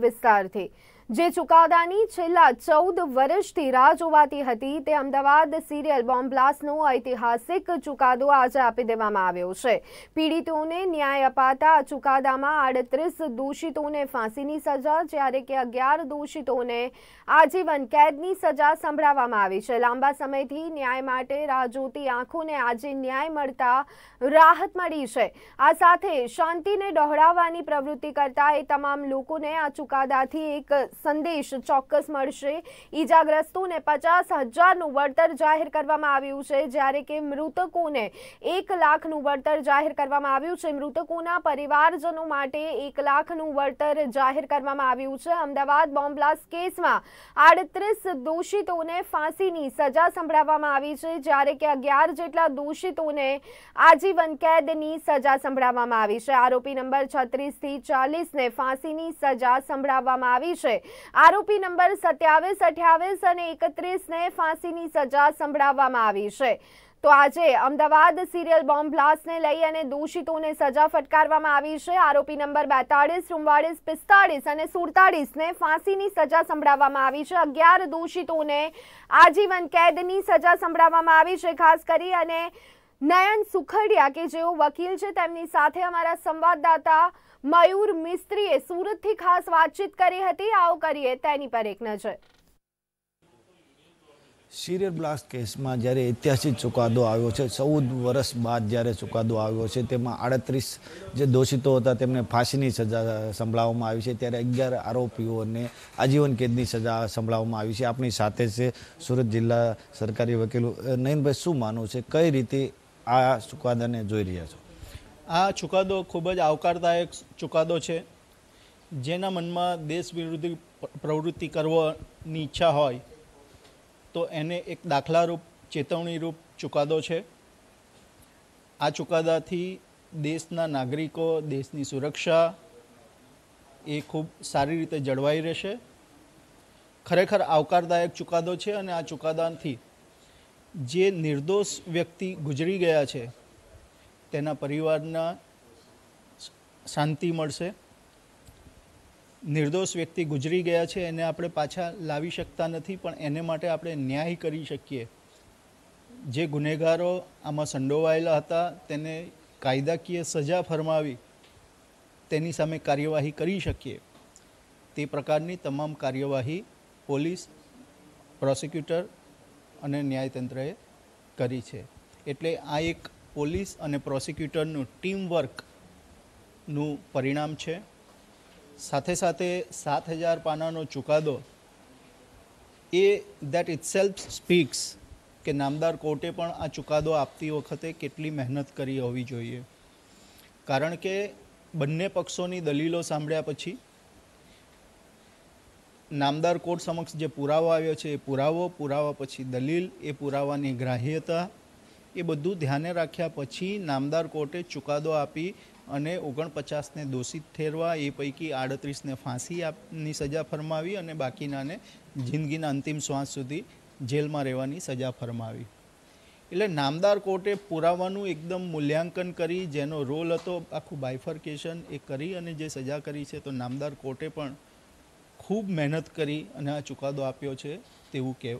વિસ્તારથી જે ચુકાદાની છેલ્લા ચૌદ વર્ષથી રાહ જોવાતી હતી તે અમદાવાદ સિરિયલ બોમ્બ બ્લાસ્ટનો ઐતિહાસિક ચુકાદો આજે આપી દેવામાં આવ્યો છે પીડિતોને ન્યાય અપાતા ચુકાદામાં આડત્રીસ દોષિતોને ફાંસીની સજા જ્યારે કે અગિયાર દોષિતોને આજીવન કેદની સજા સંભળાવવામાં આવી છે લાંબા સમયથી ન્યાય માટે રાહ જોતી આંખોને આજે ન્યાય મળતા રાહત મળી છે આ સાથે શાંતિને ડહોળાવવાની પ્રવૃત્તિ કરતા એ તમામ લોકોને આ ચુકાદાથી એક સંદેશ ચોક્કસ મળશે ઈજાગ્રસ્તોને પચાસ હજારનું વળતર જાહેર કરવામાં આવ્યું છે જ્યારે કે મૃતકોને એક લાખનું વળતર જાહેર કરવામાં આવ્યું છે મૃતકોના પરિવારજનો માટે એક લાખનું વળતર જાહેર કરવામાં આવ્યું છે અમદાવાદ બોમ્બ બ્લાસ્ટ કેસમાં આડત્રીસ દોષિતોને ફાંસીની સજા સંભળાવવામાં આવી છે જ્યારે કે અગિયાર જેટલા દોષિતોને આજીવન કેદની સજા સંભળાવવામાં આવી છે આરોપી નંબર છત્રીસથી ચાલીસને ફાંસીની સજા સંભળાવવામાં આવી છે આરોપી નંબર સત્યાવીસ અઠ્યાવીસ અને એકત્રીસને ફાંસીની સજા સંભળાવવામાં આવી છે તો આજે અમદાવાદ સિરિયલ બોમ્બ બ્લાસ્ટને લઈ અને દોષિતોને સજા ફટકારવામાં આવી છે આરોપી નંબર બેતાળીસ ચુમ્વાળીસ પિસ્તાળીસ અને સુડતાળીસને ફાંસીની સજા સંભળાવવામાં આવી છે અગિયાર દોષિતોને આજીવન કેદની સજા સંભળાવવામાં આવી છે ખાસ કરી અને નયન સુખડિયા કે જેઓ વકીલ છે તેમની સાથે અમારા સંવાદદાતા મયુર મિસ્ત્રીએ સુરતથી ખાસ વાતચીત કરી હતી આવો કરીએ તેની પર એક નજર સિરિયલ બ્લાસ્ટ કેસમાં જ્યારે ઐતિહાસિક ચુકાદો આવ્યો છે ચૌદ વર્ષ બાદ જ્યારે ચુકાદો આવ્યો છે તેમાં આડત્રીસ જે દોષિતો હતા તેમને ફાંસીની સજા સંભળાવવામાં આવી છે ત્યારે અગિયાર આરોપીઓને આજીવન કેદની સજા સંભળાવવામાં આવી છે આપણી સાથે છે સુરત જિલ્લા સરકારી વકીલો નયનભાઈ શું માનવું છે કઈ રીતે આ ચુકાદાને જોઈ રહ્યા છો આ ચુકાદો ખૂબ જ આવકારદાયક ચુકાદો છે જેના મનમાં દેશ વિરોધી પ્રવૃત્તિ કરવાની ઈચ્છા હોય તો એને એક દાખલારૂપ ચેતવણીરૂપ ચુકાદો છે આ ચુકાદાથી દેશના નાગરિકો દેશની સુરક્ષા એ ખૂબ સારી રીતે જળવાઈ રહેશે ખરેખર આવકારદાયક ચુકાદો છે અને આ ચુકાદાથી જે નિર્દોષ વ્યક્તિ ગુજરી ગયા છે તેના પરિવારના શાંતિ મળશે નિર્દોષ વ્યક્તિ ગુજરી ગયા છે એને આપણે પાછા લાવી શકતા નથી પણ એને માટે આપણે ન્યાય કરી શકીએ જે ગુનેગારો આમાં સંડોવાયેલા હતા તેને કાયદાકીય સજા ફરમાવી તેની સામે કાર્યવાહી કરી શકીએ તે પ્રકારની તમામ કાર્યવાહી પોલીસ પ્રોસિક્યુટર અને ન્યાયતંત્રએ કરી છે એટલે આ એક પોલીસ અને પ્રોસિક્યુટરનું ટીમવર્કનું પરિણામ છે સાથે સાથે સાત હજાર પાનાનો ચુકાદો એ દેટ ઇટ સેલ્ફ સ્પીક્સ કે નામદાર કોર્ટે પણ આ ચુકાદો આપતી વખતે કેટલી મહેનત કરી હોવી જોઈએ કારણ કે બંને પક્ષોની દલીલો સાંભળ્યા પછી નામદાર કોર્ટ સમક્ષ જે પુરાવો આવ્યો છે એ પુરાવો પુરાવા પછી દલીલ એ પુરાવાની ગ્રાહ્યતા એ બધું ધ્યાને રાખ્યા પછી નામદાર કોર્ટે ચુકાદો આપી અને ઓગણપચાસને દોષિત ઠેરવા એ પૈકી આડત્રીસને ફાંસી આપની સજા ફરમાવી અને બાકીનાને જિંદગીના અંતિમ શ્વાસ સુધી જેલમાં રહેવાની સજા ફરમાવી એટલે નામદાર કોર્ટે પુરાવાનું એકદમ મૂલ્યાંકન કરી જેનો રોલ હતો આખું બાયફર્કેશન એ કરી અને જે સજા કરી છે તો નામદાર કોર્ટે પણ ખૂબ મહેનત કરી અને આ ચુકાદો આપ્યો છે તેવું કે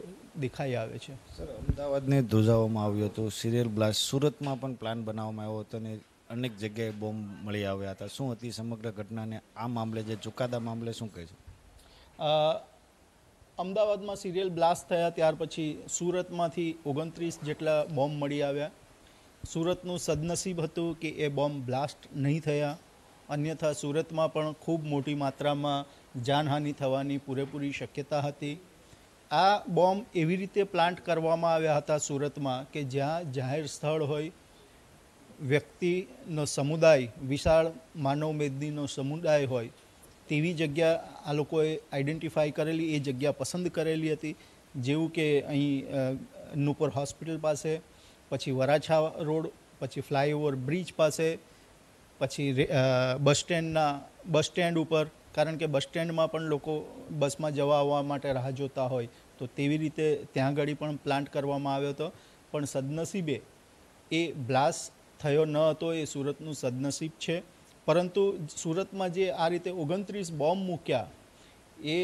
દેખાઈ આવે છે સર અમદાવાદને ધોજાવવામાં આવ્યું હતું સિરિયલ બ્લાસ્ટ સુરતમાં પણ પ્લાન બનાવવામાં આવ્યો હતો અને અનેક જગ્યાએ બોમ્બ મળી આવ્યા હતા શું હતી સમગ્ર ઘટનાને આ મામલે જે ચુકાદા મામલે શું કહે છે અમદાવાદમાં સિરિયલ બ્લાસ્ટ થયા ત્યાર પછી સુરતમાંથી ઓગણત્રીસ જેટલા બોમ્બ મળી આવ્યા સુરતનું સદનસીબ હતું કે એ બોમ્બ બ્લાસ્ટ નહીં થયા અન્યથા સુરતમાં પણ ખૂબ મોટી માત્રામાં જાનહાનિ થવાની પૂરેપૂરી શક્યતા હતી આ બોમ્બ એવી રીતે પ્લાન્ટ કરવામાં આવ્યા હતા સુરતમાં કે જ્યાં જાહેર સ્થળ હોય વ્યક્તિનો સમુદાય વિશાળ માનવ મેદનીનો સમુદાય હોય તેવી જગ્યા આ લોકોએ આઈડેન્ટિફાઈ કરેલી એ જગ્યા પસંદ કરેલી હતી જેવું કે અહીં નુપર હોસ્પિટલ પાસે પછી વરાછા રોડ પછી ફ્લાયઓવર બ્રિજ પાસે પછી બસ સ્ટેન્ડના બસ સ્ટેન્ડ ઉપર કારણ કે બસ સ્ટેન્ડમાં પણ લોકો બસમાં જવા આવવા માટે રાહ જોતા હોય તો તેવી રીતે ત્યાં આગળ પણ પ્લાન્ટ કરવામાં આવ્યો હતો પણ સદનસીબે એ બ્લાસ્ટ થયો ન હતો એ સુરતનું સદનસીબ છે પરંતુ સુરતમાં જે આ રીતે ઓગણત્રીસ બોમ્બ મૂક્યા એ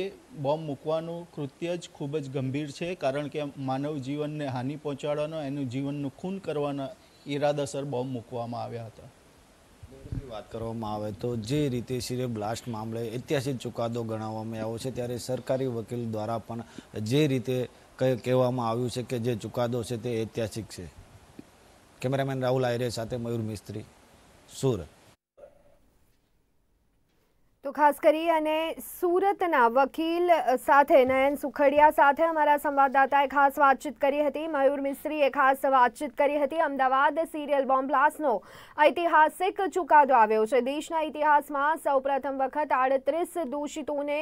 બોમ્બ મૂકવાનું કૃત્ય જ ખૂબ જ ગંભીર છે કારણ કે માનવ જીવનને હાનિ પહોંચાડવાનો એનું જીવનનું ખૂન કરવાના ઈરાદાસર બોમ્બ મૂકવામાં આવ્યા હતા વાત કરવામાં આવે તો જે રીતે સિરે બ્લાસ્ટ મામલે ઐતિહાસિક ચુકાદો ગણાવવામાં આવ્યો છે ત્યારે સરકારી વકીલ દ્વારા પણ જે રીતે કહેવામાં આવ્યું છે કે જે ચુકાદો છે તે ઐતિહાસિક છે કેમેરામેન રાહુલ આયરે સાથે મયુર મિસ્ત્રી સુરત તો ખાસ કરી અને સુરતના વકીલ સાથે નયન સુખડિયા સાથે અમારા સંવાદદાતાએ ખાસ વાતચીત કરી હતી મયુર મિસ્ત્રીએ ખાસ વાતચીત કરી હતી અમદાવાદ સિરિયલ બોમ્બ બ્લાસ્ટનો ઐતિહાસિક ચુકાદો આવ્યો છે દેશના ઇતિહાસમાં સૌપ્રથમ વખત આડત્રીસ દોષિતોને